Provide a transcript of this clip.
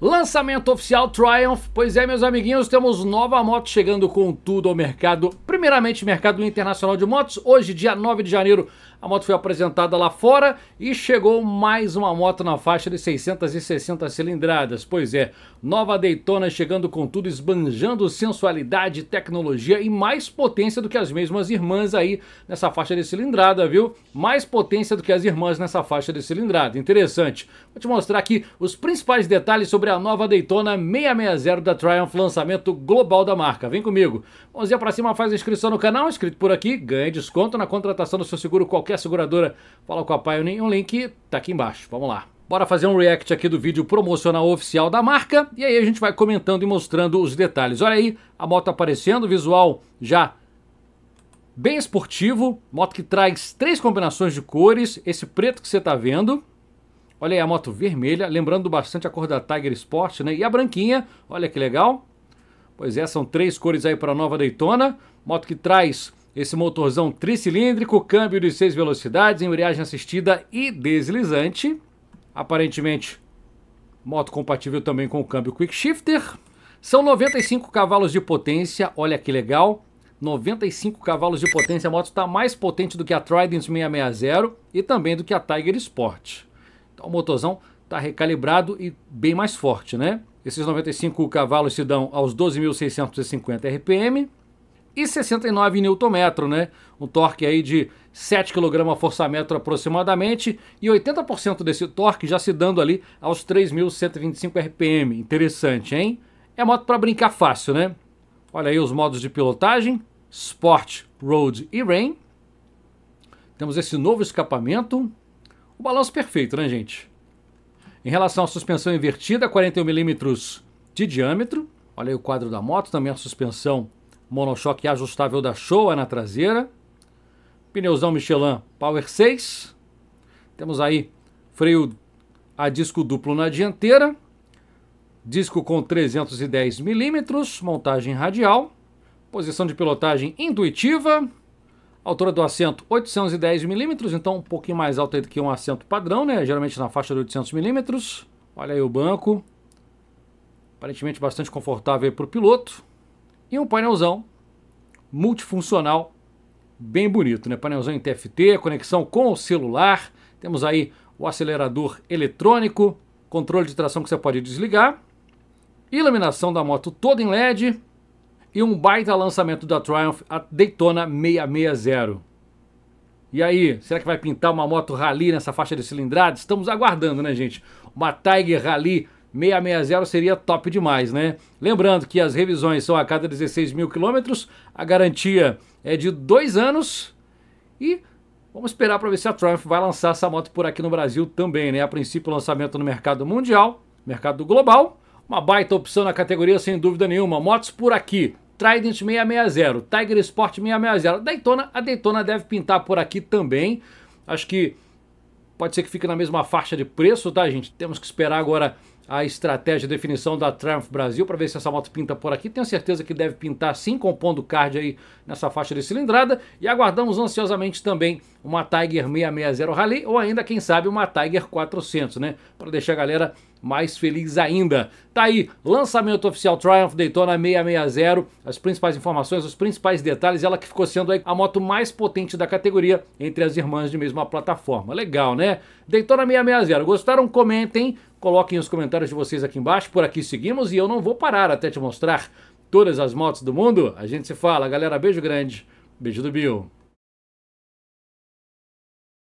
Lançamento oficial Triumph, pois é meus amiguinhos, temos nova moto chegando com tudo ao mercado, primeiramente mercado internacional de motos, hoje dia 9 de janeiro a moto foi apresentada lá fora e chegou mais uma moto na faixa de 660 cilindradas, pois é, nova Daytona chegando com tudo, esbanjando sensualidade, tecnologia e mais potência do que as mesmas irmãs aí nessa faixa de cilindrada, viu? Mais potência do que as irmãs nessa faixa de cilindrada, interessante. Vou te mostrar aqui os principais detalhes sobre sobre a nova Daytona 660 da Triumph, lançamento global da marca. Vem comigo. Mãozinha pra cima, faz inscrição no canal, inscrito por aqui, ganha desconto na contratação do seu seguro, qualquer seguradora. Fala com a Pioneer, o link tá aqui embaixo. Vamos lá. Bora fazer um react aqui do vídeo promocional oficial da marca e aí a gente vai comentando e mostrando os detalhes. Olha aí a moto aparecendo, visual já bem esportivo, moto que traz três combinações de cores, esse preto que você está vendo, Olha aí a moto vermelha, lembrando bastante a cor da Tiger Sport, né? E a branquinha, olha que legal. Pois é, são três cores aí para a nova Daytona. Moto que traz esse motorzão tricilíndrico, câmbio de seis velocidades, embreagem assistida e deslizante. Aparentemente, moto compatível também com o câmbio Quick Shifter. São 95 cavalos de potência, olha que legal. 95 cavalos de potência, a moto está mais potente do que a Trident 660 e também do que a Tiger Sport. Então, o motorzão está recalibrado e bem mais forte, né? Esses 95 cavalos se dão aos 12.650 RPM e 69 Nm, né? Um torque aí de 7 kgfm aproximadamente e 80% desse torque já se dando ali aos 3.125 RPM. Interessante, hein? É moto para brincar fácil, né? Olha aí os modos de pilotagem: Sport, Road e Rain. Temos esse novo escapamento, o balanço perfeito, né, gente? Em relação à suspensão invertida, 41 milímetros de diâmetro. Olha aí o quadro da moto, também a suspensão monochoque ajustável da Showa na traseira. Pneuzão Michelin Power 6. Temos aí freio a disco duplo na dianteira. Disco com 310 milímetros, montagem radial, posição de pilotagem intuitiva, Altura do assento 810 milímetros, então um pouquinho mais alta do que um assento padrão, né? Geralmente na faixa de 800 milímetros. Olha aí o banco. Aparentemente bastante confortável para o piloto. E um painelzão multifuncional, bem bonito, né? Painelzão em TFT, conexão com o celular. Temos aí o acelerador eletrônico, controle de tração que você pode desligar, iluminação da moto toda em LED, e um baita lançamento da Triumph, a Daytona 660. E aí, será que vai pintar uma moto rally nessa faixa de cilindrada? Estamos aguardando, né, gente? Uma Tiger Rally 660 seria top demais, né? Lembrando que as revisões são a cada 16 mil quilômetros, a garantia é de dois anos e vamos esperar para ver se a Triumph vai lançar essa moto por aqui no Brasil também, né? A princípio, lançamento no mercado mundial, mercado global, uma baita opção na categoria, sem dúvida nenhuma. Motos por aqui. Trident 660, Tiger Sport 660, Daytona, a Daytona deve pintar por aqui também. Acho que pode ser que fique na mesma faixa de preço, tá, gente? Temos que esperar agora a estratégia, a definição da Triumph Brasil para ver se essa moto pinta por aqui. Tenho certeza que deve pintar sim, compondo o card aí nessa faixa de cilindrada. E aguardamos ansiosamente também uma Tiger 660 Rally ou ainda, quem sabe, uma Tiger 400, né? Para deixar a galera mais feliz ainda. Tá aí, lançamento oficial Triumph Daytona 660, as principais informações, os principais detalhes, ela que ficou sendo a moto mais potente da categoria entre as irmãs de mesma plataforma. Legal, né? Daytona 660, gostaram? Comentem, coloquem os comentários de vocês aqui embaixo, por aqui seguimos e eu não vou parar até te mostrar todas as motos do mundo. A gente se fala, galera, beijo grande, beijo do Bill.